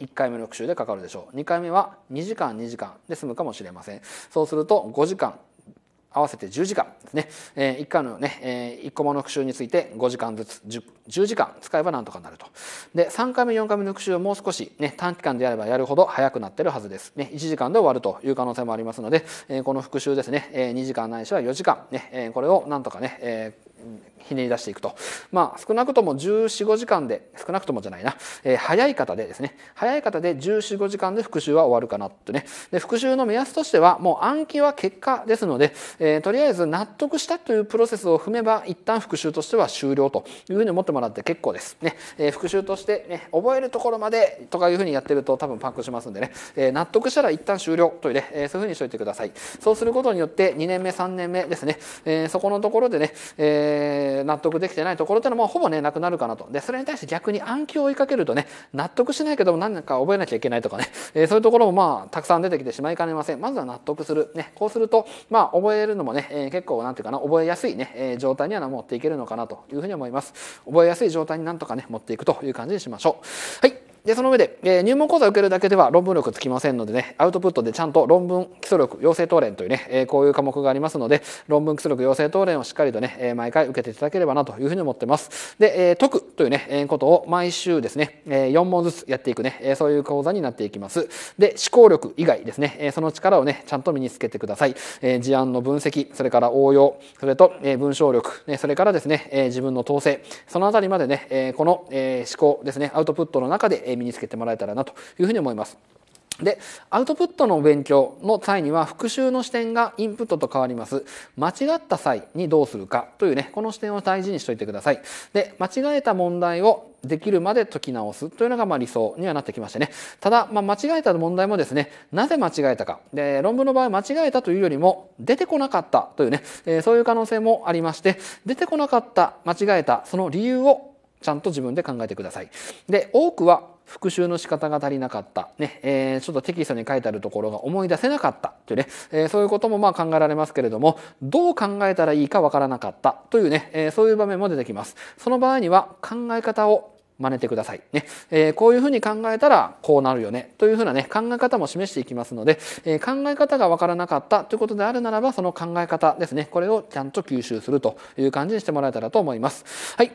1回目の復習でかかるでしょう2回目は2時間2時間で済むかもしれませんそうすると5時間合わせて10時間ですね、えー、1回のね、えー、1コマの復習について5時間ずつ 10, 10時間使えばなんとかなるとで3回目4回目の復習をもう少し、ね、短期間でやればやるほど早くなってるはずです、ね、1時間で終わるという可能性もありますので、えー、この復習ですね、えー、2時間ないしは4時間ね、えー、これをなんとかね、えーひねり出していくと。まあ、少なくとも14、5時間で、少なくともじゃないな、えー、早い方でですね、早い方で14、5時間で復習は終わるかなとね。で、復習の目安としては、もう暗記は結果ですので、えー、とりあえず納得したというプロセスを踏めば、一旦復習としては終了というふうに思ってもらって結構です。ね、えー、復習としてね、覚えるところまでとかいうふうにやってると多分パンクしますんでね、えー、納得したら一旦終了というね、えー、そういうふうにしといてください。そうすることによって、2年目、3年目ですね、えー、そこのところでね、えーえー、納得できてないところっていうのもほぼねなくなるかなとでそれに対して逆に暗記を追いかけるとね納得しないけども何か覚えなきゃいけないとかね、えー、そういうところもまあたくさん出てきてしまいかねませんまずは納得する、ね、こうするとまあ覚えるのもね、えー、結構なんていうかな覚えやすいね、え状態には持っていけるのかなというふうに思います覚えやすい状態になんとかね持っていくという感じにしましょうはいでその上で、えー、入門講座を受けるだけでは論文力つきませんのでねアウトプットでちゃんと論文基礎力養成等連というね、えー、こういう科目がありますので論文基礎力養成等連をしっかりとね、えー、毎回受けていただければなというふうに思ってますで、えー、解くというね、えー、ことを毎週ですね、えー、4問ずつやっていくね、えー、そういう講座になっていきますで思考力以外ですね、えー、その力をねちゃんと身につけてください、えー、事案の分析それから応用それと、えー、文章力、ね、それからですね、えー、自分の統制そのあたりまでね、えー、この、えー、思考ですねアウトプットの中で、えー身につけてもらえたらなというふうに思います。でアウトプットの勉強の際には復習の視点がインプットと変わります間違った際にどうするかというねこの視点を大事にしといてくださいで間違えた問題をできるまで解き直すというのがまあ理想にはなってきましたね。ただ、まあ、間違えた問題もですね、なぜ間違えたか。で、論文の場合間違えたというよりも出てこなかったというね、えー、そういう可能性もありまして、出てこなかった、間違えた、その理由をちゃんと自分で考えてください。で、多くは復習の仕方が足りなかった、ねえー、ちょっとテキストに書いてあるところが思い出せなかったというね、えー、そういうこともまあ考えられますけれども、どう考えたらいいかわからなかったというね、えー、そういう場面も出てきます。その場合には考え方を真似てください。ね。えー、こういうふうに考えたらこうなるよね。というふうなね、考え方も示していきますので、えー、考え方がわからなかったということであるならば、その考え方ですね。これをちゃんと吸収するという感じにしてもらえたらと思います。はい。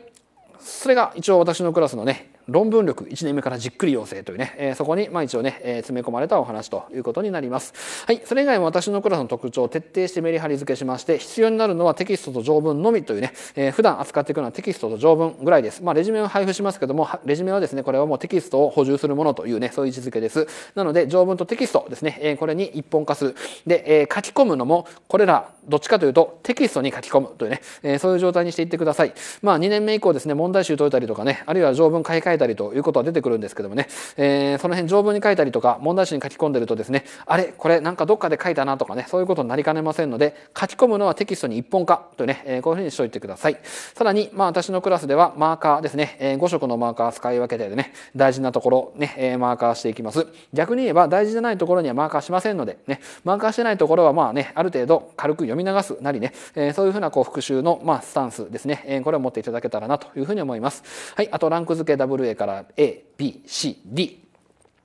それが一応私のクラスのね、論文力1年目からじっくり養成というね、えー、そこに、まあ、一応ね、えー、詰め込まれたお話ということになります。はい、それ以外も私のクラスの特徴を徹底してメリハリ付けしまして、必要になるのはテキストと条文のみというね、えー、普段扱っていくのはテキストと条文ぐらいです。まあ、レジュメを配布しますけども、レジュメはですね、これはもうテキストを補充するものというね、そういう位置づけです。なので、条文とテキストですね、えー、これに一本化する。で、えー、書き込むのも、これら、どっちかというと、テキストに書き込むというね、えー、そういう状態にしていってください。まあ、2年目以降ですね、問題集解いたりとかね、あるいは条文書き換えたりということは出てくるんですけどもね、えー、その辺条文に書いたりとか問題集に書き込んでるとですねあれこれなんかどっかで書いたなとかねそういうことになりかねませんので書き込むのはテキストに一本化とね、えー、こういうふうにしておいてくださいさらにまあ私のクラスではマーカーですね、えー、5色のマーカー使い分けてね大事なところね、えー、マーカーしていきます逆に言えば大事じゃないところにはマーカーしませんのでねマーカーしてないところはまあねある程度軽く読み流すなりね、えー、そういうふうなこう復習のまあスタンスですね、えー、これを持っていただけたらなというふうに思いますはいあとランク付け WA から ABCD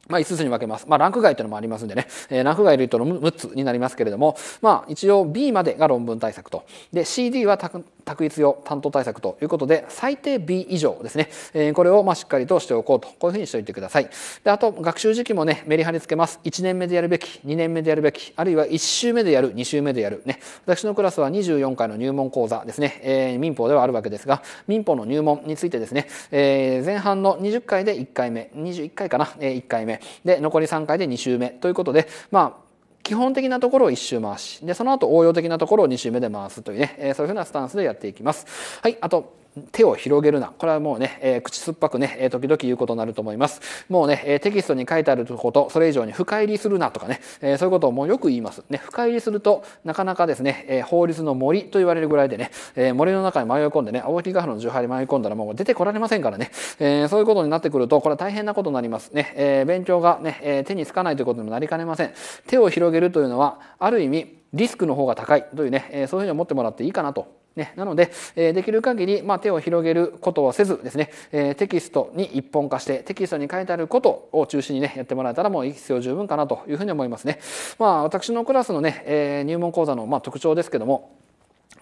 まあ、5つに分けます。まあ、ランク外というのもありますんでね、えー、ランク外で言うと6つになりますけれども、まあ、一応 B までが論文対策と、で、CD は択一用担当対策ということで、最低 B 以上ですね、えー、これをまあしっかりとしておこうと、こういうふうにしておいてください。で、あと、学習時期もね、メリハリつけます。1年目でやるべき、2年目でやるべき、あるいは1週目でやる、2週目でやる。ね、私のクラスは24回の入門講座ですね、えー、民法ではあるわけですが、民法の入門についてですね、えー、前半の20回で1回目、21回かな、えー、1回目、で残り3回で2周目ということでまあ基本的なところを1周回しでその後応用的なところを2周目で回すというね、えそういうふうなスタンスでやっていきます。はいあと手を広げるな。これはもうね、えー、口酸っぱくね、えー、時々言うことになると思います。もうね、えー、テキストに書いてあること、それ以上に深入りするなとかね、えそういうことをもうよく言います。ね、深入りすると、なかなかですね、え法律の森と言われるぐらいでね、え森の中に迷い込んでね、青木ヶ原の重敗に迷い込んだらもう出てこられませんからね、えそういうことになってくると、これは大変なことになります。ね、え勉強がね、え手につかないということにもなりかねません。手を広げるというのは、ある意味、リスクの方が高いというね、えそういうふうに思ってもらっていいかなとね、なので、えできる限り、まあ、手を広げることをせずですね、えテキストに一本化してテキストに書いてあることを中心にねやってもらえたらもう必要十分かなというふうに思いますね。まあ、私のクラスのね、え入門講座の、ま特徴ですけども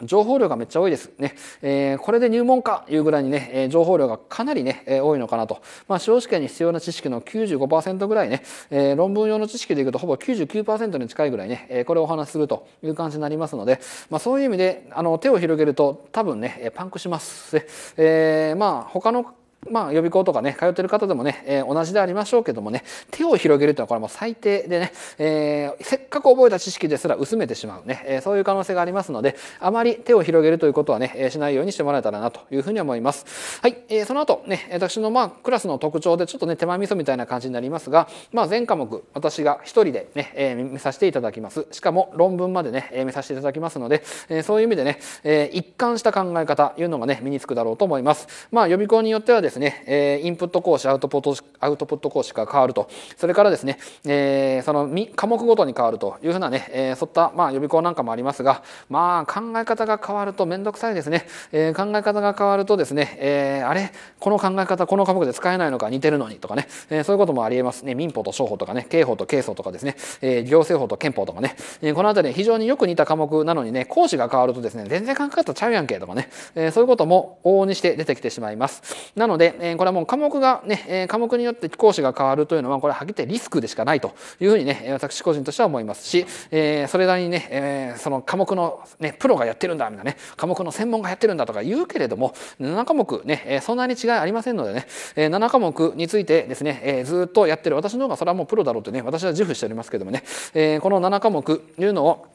情報量がめっちゃ多いです。ね。えー、これで入門かいうぐらいにね、えー、情報量がかなりね、えー、多いのかなと。まあ、司法試験に必要な知識の95%ぐらいね、えー、論文用の知識でいくとほぼ99%に近いぐらいね、えー、これをお話しするという感じになりますので、まあ、そういう意味で、あの、手を広げると多分ね、パンクします。えー、まあ、他のまあ、予備校とかね、通ってる方でもね、えー、同じでありましょうけどもね、手を広げるというのはこれも最低でね、えー、せっかく覚えた知識ですら薄めてしまうね、えー、そういう可能性がありますので、あまり手を広げるということはね、えー、しないようにしてもらえたらなというふうに思います。はい、えー、その後ね、私のまあ、クラスの特徴でちょっとね、手前味噌みたいな感じになりますが、まあ、全科目、私が一人でね、えー、見させていただきます。しかも論文までね、えー、見させていただきますので、えー、そういう意味でね、えー、一貫した考え方いうのがね、身につくだろうと思います。まあ、予備校によってはですですね、えインプット講師、アウトプット、アウトプット講師が変わると、それからですね、えその科目ごとに変わるというふうなね、えそういった、まあ、予備校なんかもありますが、まあ、考え方が変わると面倒くさいですね。え考え方が変わるとですね、えあれこの考え方、この科目で使えないのか、似てるのにとかね、えそういうこともありえますね。民法と商法とかね、刑法と刑訴とかですね、え行政法と憲法とかね、えこの辺り非常によく似た科目なのにね、講師が変わるとですね、全然考え方ちゃうやんけとかね、えそういうことも往々にして出てきてしまいます。なので、で、えこれはもう科目がね、え科目によって講師が変わるというのは、これははっきり言ってリスクでしかないというふうにね、私個人としては思いますし、えそれなりにね、えその科目の、ね、プロがやってるんだ、みたいなね、科目の専門がやってるんだとか言うけれども、7科目ね、えそんなに違いありませんのでね、え7科目についてですね、えずっとやってる私の方がそれはもうプロだろうとね、私は自負しておりますけどもね、えこの7科目というのを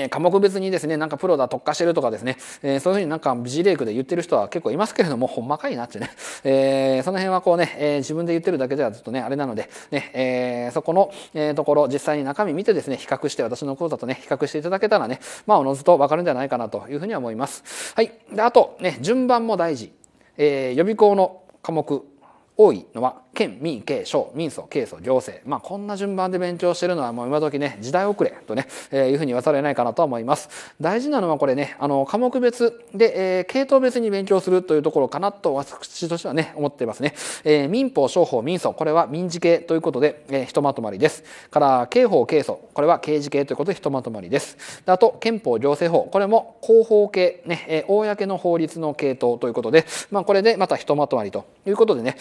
え科目別にですね、なんかプロだ特化してるとかですね、えー、そういうふうになんかレイクで言ってる人は結構いますけれども、ほんまかいなってね、えー、その辺はこうね、えー、自分で言ってるだけではちょっとね、あれなので、ね、えそこの、えところ、実際に中身見てですね、比較して、私の講座とね、比較していただけたらね、まあ、おのずとわかるんじゃないかなというふうには思います。はい。で、あと、ね、順番も大事。え予備校の科目多いのは県民経商民訴経訴行政まあこんな順番で勉強してるのはもう今時ね時代遅れとね、えー、いうふうに言わされないかなと思います大事なのはこれねあの科目別で、えー、系統別に勉強するというところかなと私としてはね思っていますね、えー、民法商法民訴これは民事系ということで、えー、ひとまとまりですから刑法刑訴これは刑事系ということでひとまとまりですあと憲法行政法これも広報系ね、えー、公の法律の系統ということでまあこれでまたひとまとまりということでね、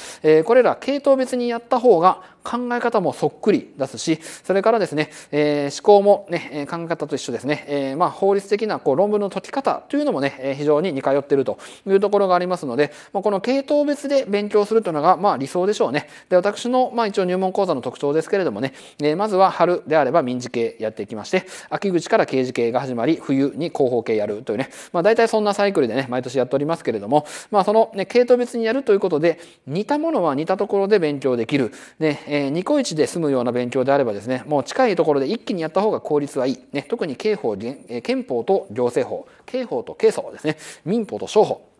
これら系統別にやった方が考え方もそっくり出すし、それからですね、えー、思考もね、考え方と一緒ですね、えー、まあ法律的なこう論文の解き方というのもね、非常に似通っているというところがありますので、この系統別で勉強するというのがまあ理想でしょうね。で、私のまあ一応入門講座の特徴ですけれどもね、えー、まずは春であれば民事系やっていきまして、秋口から刑事系が始まり、冬に広報系やるというね、まあ大体そんなサイクルでね、毎年やっておりますけれども、まあそのね、系統別にやるということで、似たものは似たところで勉強できる。ねえニコイチで済むような勉強であればですねもう近いところで一気にやった方が効率はいい、ね、特に刑法、えー、憲法と行政法刑法と刑訴ですね民法と商法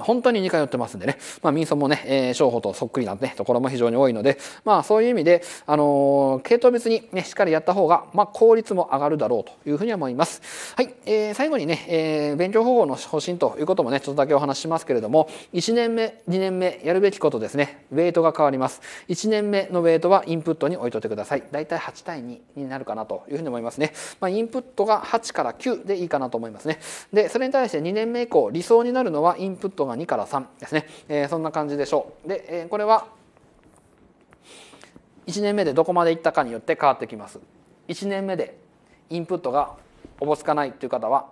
本当に似通ってますんでね。まあ、民村もね、えー、商法とそっくりなね、ところも非常に多いので、まあ、そういう意味で、あのー、系統別にね、しっかりやった方が、まあ、効率も上がるだろうというふうに思います。はい。えー、最後にね、えー、勉強方法の方針ということもね、ちょっとだけお話ししますけれども、1年目、2年目、やるべきことですね、ウェイトが変わります。1年目のウェイトはインプットに置いといてください。だいたい8対2になるかなというふうに思いますね。まあ、インプットが8から9でいいかなと思いますね。で、それに対して2年目以降、理想になるのはインプットトが2から3ですね、えー、そんな感じでしょうで、えー、これは1年目でどこまでいったかによって変わってきます1年目でインプットがおぼつかないという方は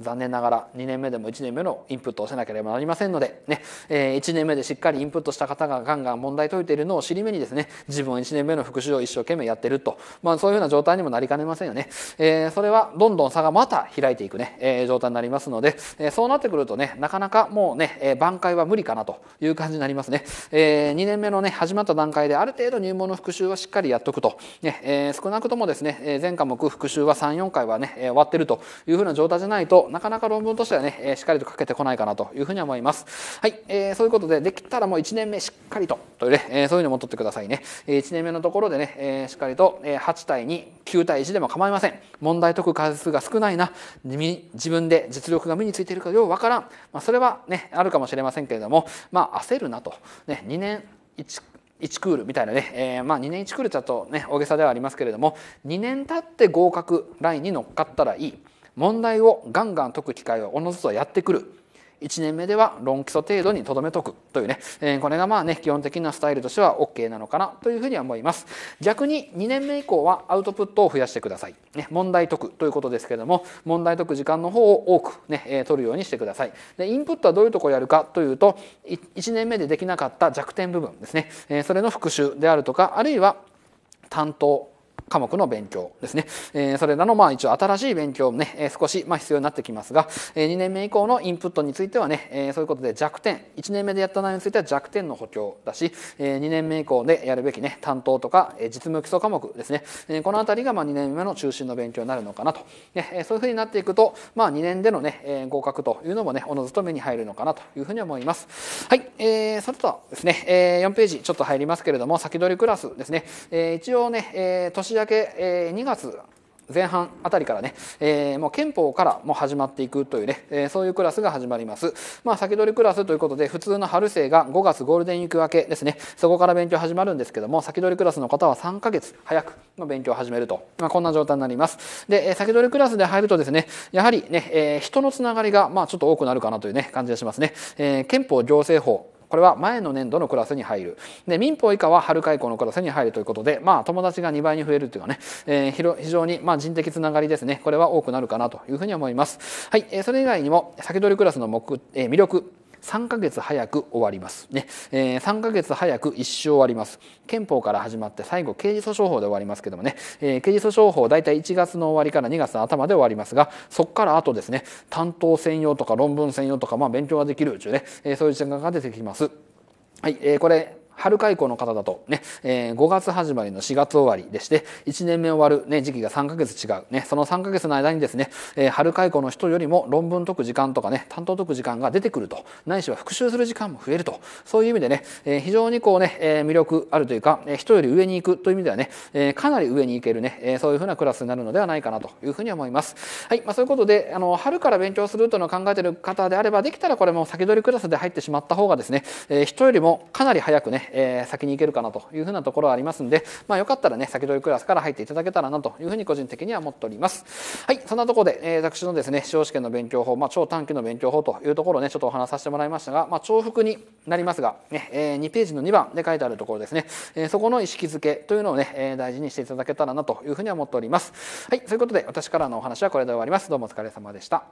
残念ながら2年目でも1年目のインプットをせなければなりませんので、ねえ1年目でしっかりインプットした方がガンガン問題解いているのを尻目にですね自分は1年目の復習を一生懸命やってると、まあ、そういうふうな状態にもなりかねませんよね、えそれはどんどん差がまた開いていくね、え状態になりますので、えそうなってくるとねなかなかもうね、え挽回は無理かなという感じになりますね、え2年目のね始まった段階である程度入門の復習はしっかりやっとくと、ねえ少なくともですね全科目復習は34回はね終わってるというふうな状態じゃないとなかなか論文としてはね、えしっかりと書けてこないかなというふうに思います。はい、えー、そういうことでできたらもう1年目しっかりとというね、えそういうふうに思っとってくださいね。え1年目のところでね、えしっかりと8対29対1でも構いません。問題解く数が少ないな自分で実力が身についているかようわからん、まあ、それはねあるかもしれませんけれどもまあ焦るなと、ね、2年 1, 1クールみたいなね、えー、まあ2年1クールちょっとね大げさではありますけれども2年経って合格ラインに乗っかったらいい問題をガンガン解く機会はおのずとやってくる。1年目では論基礎程度にとどめとくというね、えー、これがまあね、基本的なスタイルとしては OK なのかなというふうには思います。逆に2年目以降はアウトプットを増やしてください。ね、問題解くということですけれども、問題解く時間の方を多くね、えー、取るようにしてください。で、インプットはどういうところをやるかというと、1年目でできなかった弱点部分ですね、えー、それの復習であるとか、あるいは担当、科目の勉強ですね。えー、それらのまあ一応新しい勉強もね、えー、少しまあ必要になってきますが、えー、2年目以降のインプットについてはね、えー、そういうことで弱点、1年目でやった内容については弱点の補強だし、えー、2年目以降でやるべきね、担当とか、えー、実務基礎科目ですね。えー、このあたりがまあ2年目の中心の勉強になるのかなと。ね、えー、そういうふうになっていくと、まあ2年でのね、えー、合格というのもね、おのずと目に入るのかなというふうに思います。はい、えー、それとはですね、えー、4ページちょっと入りますけれども、先取りクラスですね。えー、一応ね、えー、年だけ、え2月前半あたりからね、えー、もう憲法からも始まっていくというね、えー、そういうクラスが始まります。まあ、先取りクラスということで、普通の春生が5月ゴールデンウィーク明けですね、そこから勉強始まるんですけども、先取りクラスの方は3ヶ月早くの勉強を始めると、まあ、こんな状態になります。で、え先取りクラスで入るとですね、やはりね、えー、人のつながりが、まあ、ちょっと多くなるかなというね、感じがしますね。えー、憲法行政法これは前の年度のクラスに入るで民法以下は春解雇のクラスに入るということで、まあ、友達が2倍に増えるというのはね、えー、非常にまあ人的つながりですねこれは多くなるかなというふうに思います。はい、えー、それ以外にも先取りクラスの目、えー、魅力3ヶ月早く終わります。ねえー、3ヶ月早く一生終わります。憲法から始まって最後刑事訴訟法で終わりますけどもね、えー、刑事訴訟法大体1月の終わりから2月の頭で終わりますがそこからあとですね担当専用とか論文専用とか、まあ、勉強ができるうちね、えー、そういう時間が出てきます。はい、えー、これ春開校の方だとね、えー、5月始まりの4月終わりでして、1年目終わる、ね、時期が3ヶ月違う、ね、その3ヶ月の間にですね、えー、春開校の人よりも論文解く時間とかね、担当解く時間が出てくると、ないしは復習する時間も増えると、そういう意味でね、えー、非常にこうね、えー、魅力あるというか、えー、人より上に行くという意味ではね、えー、かなり上に行けるね、えー、そういうふうなクラスになるのではないかなというふうに思います。はい、まあ、そういうことで、あの、春から勉強するというのを考えている方であれば、できたらこれも先取りクラスで入ってしまった方がですね、えー、人よりもかなり早くね、えー、先に行けるかなというふうなところはありますんで、まあ、よかったらね、先取りクラスから入っていただけたらなというふうに個人的には思っております。はい、そんなところで、えー、私のですね、司法試験の勉強法、まあ、超短期の勉強法というところをね、ちょっとお話しさせてもらいましたが、まあ、重複になりますが、ね、えー、2ページの2番で書いてあるところですね、えー、そこの意識づけというのをね、えー、大事にしていただけたらなというふうには思っております。はい、ということで、私からのお話はこれで終わります。どうもお疲れ様でした。